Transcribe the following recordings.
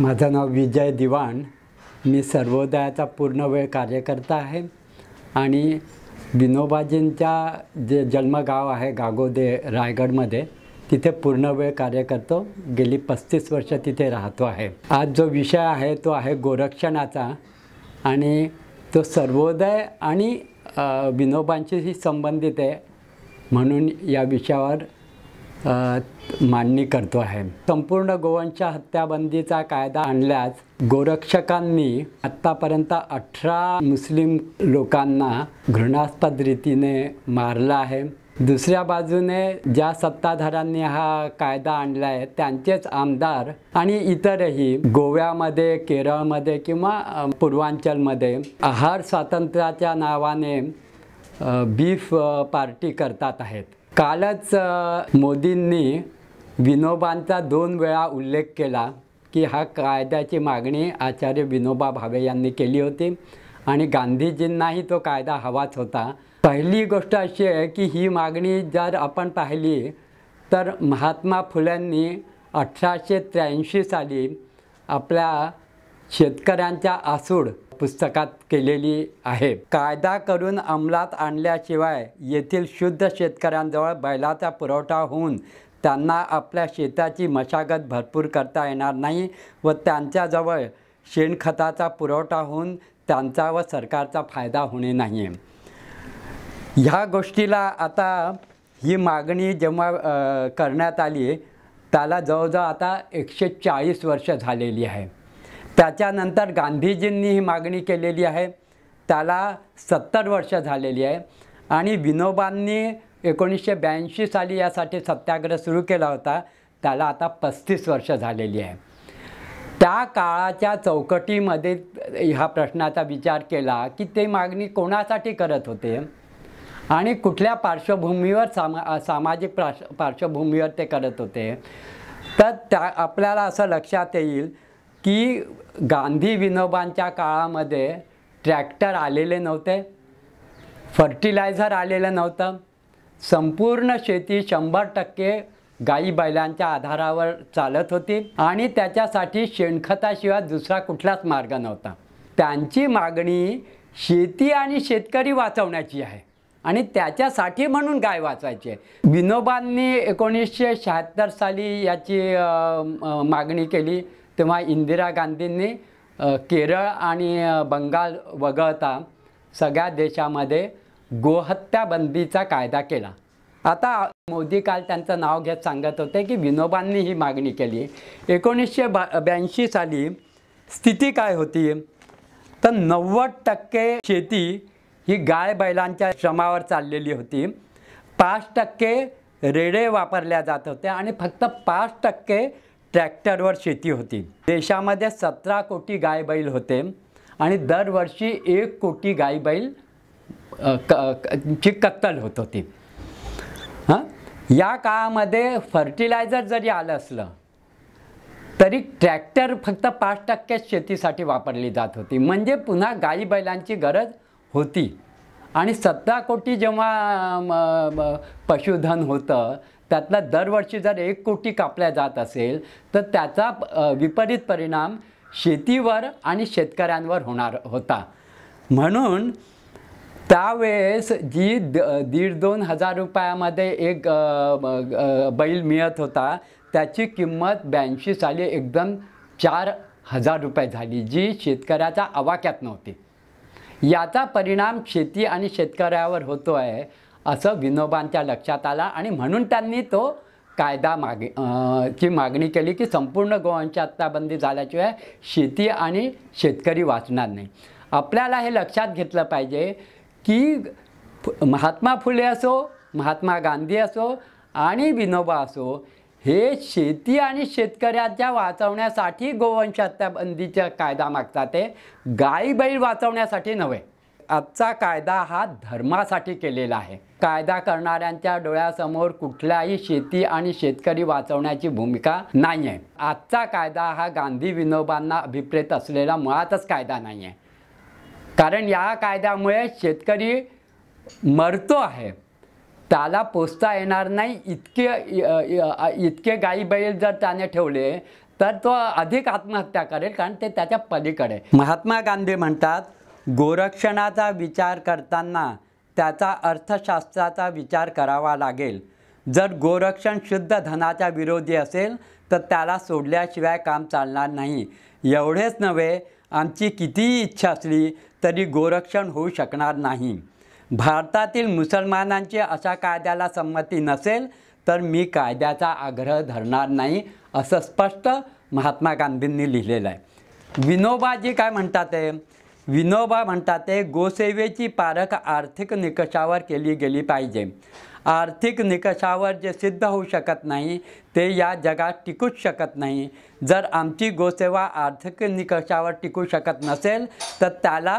माझं नाव विजय दिवाण मी सर्वोदयाचा पूर्ण वेळ कार्यकर्ता आहे आणि विनोबाजींच्या जे जन्मगाव आहे गागोदे रायगडमध्ये तिथे पूर्ण वेळ कार्य करतो गेली पस्तीस वर्ष तिथे राहतो आहे आज जो विषय आहे तो आहे गोरक्षणाचा आणि तो सर्वोदय आणि विनोबांशीही संबंधित आहे म्हणून या विषयावर मांडणी करतो आहे संपूर्ण गोवांच्या हत्याबंदीचा कायदा आणल्यास गोरक्षकांनी आत्तापर्यंत अठरा मुस्लिम लोकांना घृणास्पद रीतीने मारला आहे दुसऱ्या बाजूने ज्या सत्ताधाऱ्यांनी हा कायदा आणला आहे त्यांचेच आमदार आणि इतरही गोव्यामध्ये केरळमध्ये किंवा पूर्वांचलमध्ये आहार स्वातंत्र्याच्या नावाने बीफ पार्टी करतात आहेत कालच मोदींनी विनोबांचा दोन वेळा उल्लेख केला की हा कायद्याची मागणी आचार्य विनोबा भावे यांनी केली होती आणि गांधीजींनाही तो कायदा हवाच होता पहिली गोष्ट अशी आहे की ही मागणी जर आपण पाहिली तर महात्मा फुल्यांनी अठराशे त्र्याऐंशी साली आपल्या शेतकऱ्यांच्या आसूड पुस्तकात केलेली आहे कायदा करून अंमलात आणल्याशिवाय येथील शुद्ध शेतकऱ्यांजवळ बैलाचा पुरवठा होऊन त्यांना आपल्या शेताची मशागत भरपूर करता येणार नाही व त्यांच्याजवळ शेणखताचा पुरवठा होऊन त्यांचा व सरकारचा फायदा होणे नाही ह्या गोष्टीला आता ही मागणी जेव्हा करण्यात आली त्याला जवळजवळ आता एकशे चाळीस वर्ष झालेली आहे त्याच्यानंतर गांधीजींनी ही मागणी केलेली आहे त्याला सत्तर वर्ष झालेली आहे आणि विनोबांनी एकोणीसशे ब्याऐंशी साली यासाठी सत्याग्रह सुरू केला होता त्याला आता पस्तीस वर्ष झालेली आहे त्या काळाच्या चौकटीमध्ये ह्या प्रश्नाचा विचार केला की ते मागणी कोणासाठी करत होते आणि कुठल्या पार्श्वभूमीवर सामा सामाजिक प्राश पार्श्वभूमीवर ते करत होते तर त्या आपल्याला असं लक्षात येईल की गांधी विनोबांच्या काळामध्ये ट्रॅक्टर आलेले नव्हते फर्टिलायझर आलेलं नव्हतं संपूर्ण शेती शंभर टक्के गाई बैलांच्या आधारावर चालत होती आणि त्याच्यासाठी शेणखताशिवाय दुसरा कुठलाच मार्ग नव्हता त्यांची मागणी शेती आणि शेतकरी वाचवण्याची आहे आणि त्याच्यासाठी म्हणून गाय आहे विनोबांनी एकोणीसशे शहात्तर साली याची मागणी केली तेव्हा इंदिरा गांधींनी केरळ आणि बंगाल वगळता सगळ्या देशामध्ये गोहत्याबंदीचा कायदा केला आता मोदी काल त्यांचं नाव घेत सांगत होते की विनोबांनी ही मागणी केली एकोणीसशे बा ब्याऐंशी साली स्थिती काय होती तर नव्वद टक्के शेती ही गाय बैलांच्या श्रमावर चाललेली होती पाच टक्के रेडे वापरल्या जात होत्या आणि फक्त पाच टक्के ट्रॅक्टरवर शेती होती देशामध्ये सतरा कोटी गाय बैल होते आणि दरवर्षी एक कोटी गाय बैल ची कत्तल होत होती हां या काळामध्ये फर्टिलायझर जरी आलं असलं तरी ट्रॅक्टर फक्त पाच टक्केच शेतीसाठी वापरली जात होती म्हणजे पुन्हा गाई बैलांची गरज होती आणि सतरा कोटी जेव्हा पशुधन होतं त्यातला दरवर्षी जर एक कोटी कापल्या जात असेल तर त्याचा विपरीत परिणाम शेतीवर आणि शेतकऱ्यांवर होणार होता म्हणून त्यावेळेस जी द दीड दोन हजार रुपयामध्ये एक बैल मिळत होता त्याची किंमत ब्याऐंशी साली एकदम चार हजार रुपये झाली जी शेतकऱ्याच्या आवाक्यात नव्हती याचा परिणाम शेती आणि शेतकऱ्यावर होतो आहे असं विनोबांच्या लक्षात आला आणि म्हणून त्यांनी तो कायदा माग ची मागणी केली की संपूर्ण गोवंश आत्ताबंदी झाल्याशिवाय शेती आणि शेतकरी वाचणार नाही आपल्याला हे लक्षात घेतलं पाहिजे की महात्मा फुले असो महात्मा गांधी असो आणि विनोबा असो हे शेती आणि शेतकऱ्याच्या वाचवण्यासाठी गोवंश हत्याबंदीच्या कायदा मागतात ते गाई बैल वाचवण्यासाठी नव्हे आजचा कायदा हा धर्मासाठी केलेला आहे कायदा करणाऱ्यांच्या डोळ्यासमोर कुठल्याही शेती आणि शेतकरी वाचवण्याची भूमिका नाही आहे आजचा कायदा हा गांधी विनोबांना अभिप्रेत असलेला मुळातच कायदा नाही आहे कारण या कायद्यामुळे शेतकरी मरतो आहे त्याला पोचता येणार नाही इतके इतके गाई बैल जर त्याने ठेवले तर तो अधिक आत्महत्या करेल कारण ते त्याच्या पलीकडे महात्मा गांधी म्हणतात गोरक्षणाचा विचार करताना त्याचा अर्थशास्त्राचा विचार करावा लागेल जर गोरक्षण शुद्ध धनाच्या विरोधी असेल तर त्याला सोडल्याशिवाय काम चालणार नाही एवढेच नव्हे आमची कितीही इच्छा असली तरी गोरक्षण होऊ शकणार नाही भारतातील मुसलमानांची अशा कायद्याला संमती नसेल तर मी कायद्याचा आग्रह धरणार नाही असं स्पष्ट महात्मा गांधींनी लिहिलेलं आहे विनोबाजी काय म्हणतात आहे विनोबा म्हणतात ते गोसेवेची पारख आर्थिक निकषावर केली गेली पाहिजे आर्थिक निकषावर जे सिद्ध होऊ शकत नाही ते या जगात टिकूच शकत नाही जर आमची गोसेवा आर्थिक निकषावर टिकू शकत नसेल तर त्याला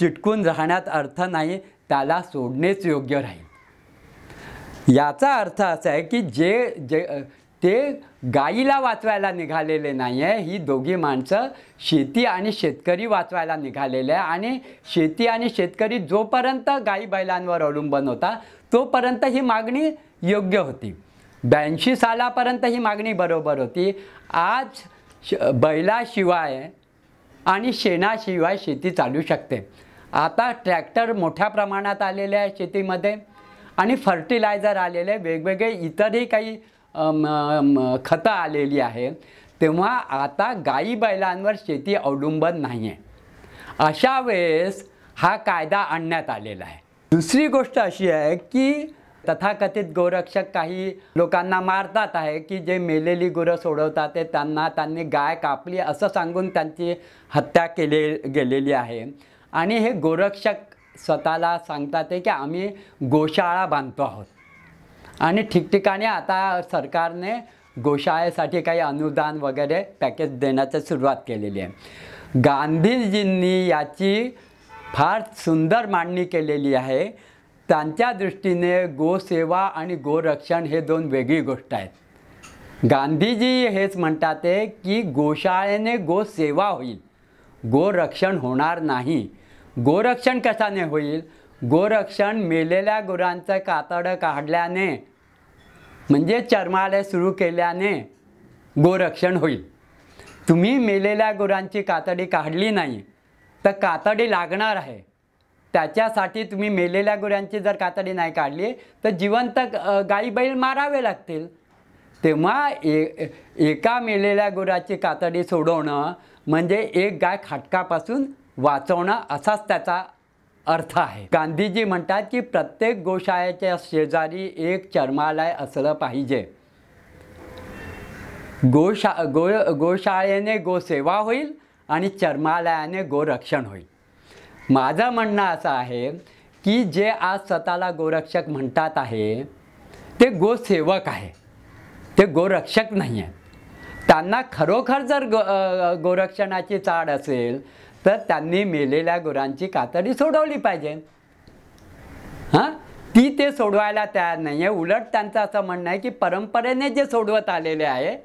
चिटकून राहण्यात अर्थ नाही त्याला सोडणेच योग्य राहील याचा अर्थ असा आहे की जे जे ते गाईला वाचवायला निघालेले नाही आहे ही दोघी माणसं शेती आणि शेतकरी वाचवायला निघालेले आहे आणि शेती आणि शेतकरी जोपर्यंत गाई बैलांवर अवलंबून होता तोपर्यंत ही मागणी योग्य होती ब्याऐंशी सालापर्यंत ही मागणी बरोबर होती आज श बैलाशिवाय आणि शेणाशिवाय शेती चालू शकते आता ट्रॅक्टर मोठ्या प्रमाणात आलेले आहे शेतीमध्ये आणि फर्टिलायझर आलेले वेगवेगळे इतरही काही खतं आलेली आहे तेव्हा आता गाई बैलांवर शेती अवलंबन नाही आहे अशा वेळेस हा कायदा आणण्यात आलेला आहे दुसरी गोष्ट अशी आहे की तथाकथित गोरक्षक काही लोकांना मारतात आहे की जे मेलेली गुरं सोडवतात ते त्यांना त्यांनी गाय कापली असं सांगून त्यांची हत्या केले गेलेली आहे आणि हे गोरक्षक स्वतःला सांगतात की आम्ही गोशाळा बांधतो आहोत आणि ठिकठिकाणी आता सरकारने गोशाळेसाठी काही अनुदान वगैरे पॅकेज देण्याची सुरुवात केलेली आहे गांधीजींनी याची फार सुंदर मांडणी केलेली आहे त्यांच्या दृष्टीने गोसेवा आणि गोरक्षण हे दोन वेगळी गोष्ट आहेत गांधीजी हेच म्हणतात की गोशाळेने गोसेवा होईल गोरक्षण होणार नाही गोरक्षण कशाने होईल गोरक्षण मेलेल्या गुरांचं कातडं काढल्याने म्हणजे चर्मालय सुरू केल्याने गोरक्षण होईल तुम्ही मेलेल्या गुरांची कातडी काढली नाही तर कातडी लागणार आहे त्याच्यासाठी तुम्ही मेलेल्या गुरांची जर कातडी नाही काढली तर जिवंत गाई बैल मारावे लागतील तेव्हा ए एका मेलेल्या गुराची कातडी सोडवणं म्हणजे एक गाय खाटकापासून वाचवणं असाच त्याचा अर्थ आहे गांधीजी म्हणतात की प्रत्येक गोशाळेच्या शेजारी एक चर्मालय असलं पाहिजे गोशा गो गोशाळेने गोसेवा होईल आणि चर्मालयाने गोरक्षण होईल माझं म्हणणं असं आहे की जे आज स्वतःला गोरक्षक म्हणतात आहे ते गोसेवक आहे ते गोरक्षक नाही आहे त्यांना खरोखर जर गो गोरक्षणाची चाड असेल तर त्यांनी मेलेल्या गुरांची कातडी सोडवली पाहिजे हां ती ते सोडवायला तयार नाही आहे उलट त्यांचं असं म्हणणं आहे की परंपरेने जे सोडवत आलेले आहे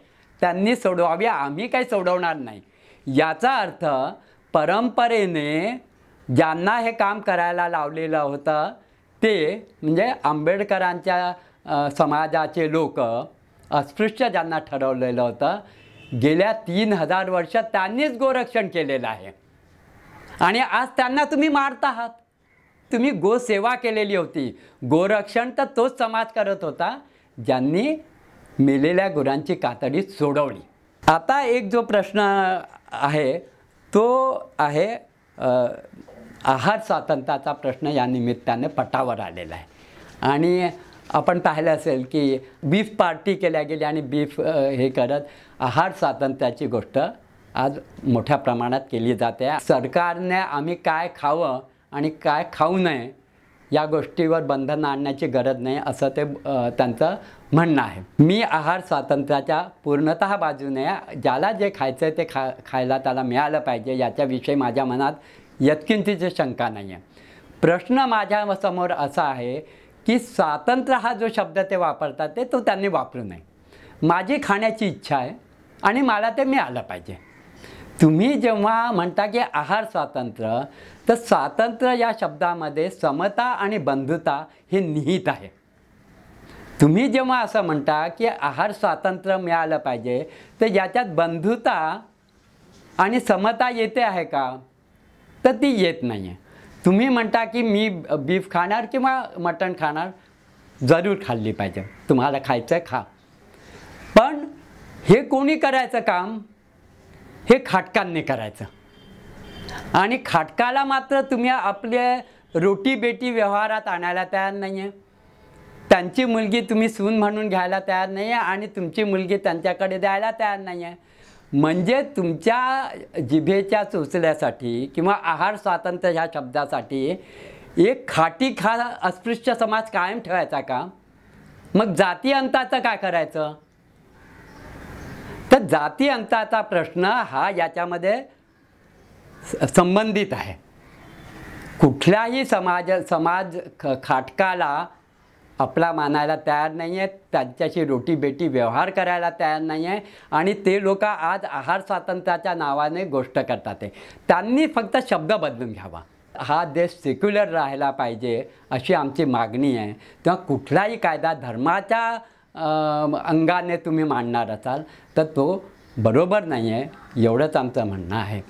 त्यांनी सोडवावी आम्ही काही सोडवणार नाही याचा अर्थ परंपरेने ज्यांना हे काम करायला लावलेलं होतं ते म्हणजे आंबेडकरांच्या समाजाचे लोक अस्पृश्य ज्यांना ठरवलेलं होतं गेल्या तीन हजार वर्षात त्यांनीच गोरक्षण केलेलं आहे आणि आज त्यांना तुम्ही मारत आहात तुम्ही गोसेवा केलेली होती गोरक्षण तर तोच समाज करत होता ज्यांनी मेलेल्या गुरांची कातडी सोडवली आता एक जो प्रश्न आहे तो आहे आहार स्वातंत्र्याचा प्रश्न या निमित्ताने पटावर आलेला आहे आणि आपण पाहिलं असेल की बीफ पार्टी केल्या गेली आणि बीफ हे करत आहार स्वातंत्र्याची गोष्ट आज मोठ्या प्रमाणात केली जाते सरकारने आम्ही काय खावं आणि काय खाऊ नये या गोष्टीवर बंधन आणण्याची गरज नाही असं ते त्यांचं म्हणणं आहे मी आहार स्वातंत्र्याच्या पूर्णत बाजूने ज्याला जे खायचं ते खा खायला त्याला मिळालं पाहिजे याच्याविषयी माझ्या मनात यत्किंतीची शंका नाही आहे प्रश्न समोर असा आहे की स्वातंत्र्य हा जो शब्द ते वापरतात ते तो त्यांनी वापरू नये माझी खाण्याची इच्छा आहे आणि मला ते मिळालं पाहिजे तुम्ही जेव्हा म्हणता की आहार स्वातंत्र्य तर स्वातंत्र्य या शब्दामध्ये समता आणि बंधुता हे निहित आहे तुम्ही जेव्हा असं म्हणता की आहार स्वातंत्र्य मिळालं पाहिजे तर याच्यात बंधुता आणि समता येते आहे का तर ती येत नाही आहे तुम्ही म्हणता की मी बीफ खाणार किंवा मटण खाणार जरूर खाल्ली पाहिजे तुम्हाला खायचं खा पण हे कोणी करायचं काम हे खाटकांनी करायचं आणि खाटकाला मात्र तुम्ही आपले रोटी बेटी व्यवहारात आणायला तयार नाही आहे त्यांची मुलगी तुम्ही सून म्हणून घ्यायला तयार नाही आहे आणि तुमची मुलगी त्यांच्याकडे द्यायला तयार नाही आहे म्हणजे तुमच्या जिभेच्या चोचल्यासाठी किंवा आहार स्वातंत्र्य ह्या शब्दासाठी एक खाटी खा अस्पृश्य समाज कायम ठेवायचा का मग जाती अंताचं काय करायचं तर जाती अंताचा प्रश्न हा याच्यामध्ये संबंधित आहे कुठल्याही समाज समाज ख खाटकाला आपला मानायला तयार नाही आहे त्यांच्याशी रोटीबेटी व्यवहार करायला तयार नाही आहे आणि ते लोक आज आहार स्वातंत्र्याच्या नावाने गोष्ट करतात त्यांनी फक्त शब्द बदलून घ्यावा हा देश सेक्युलर राहायला पाहिजे अशी आमची मागणी आहे तेव्हा कुठलाही कायदा धर्माच्या अंगाने तुम्ही मांडणार असाल तर तो बरोबर नाही आहे एवढंच आमचं म्हणणं आहे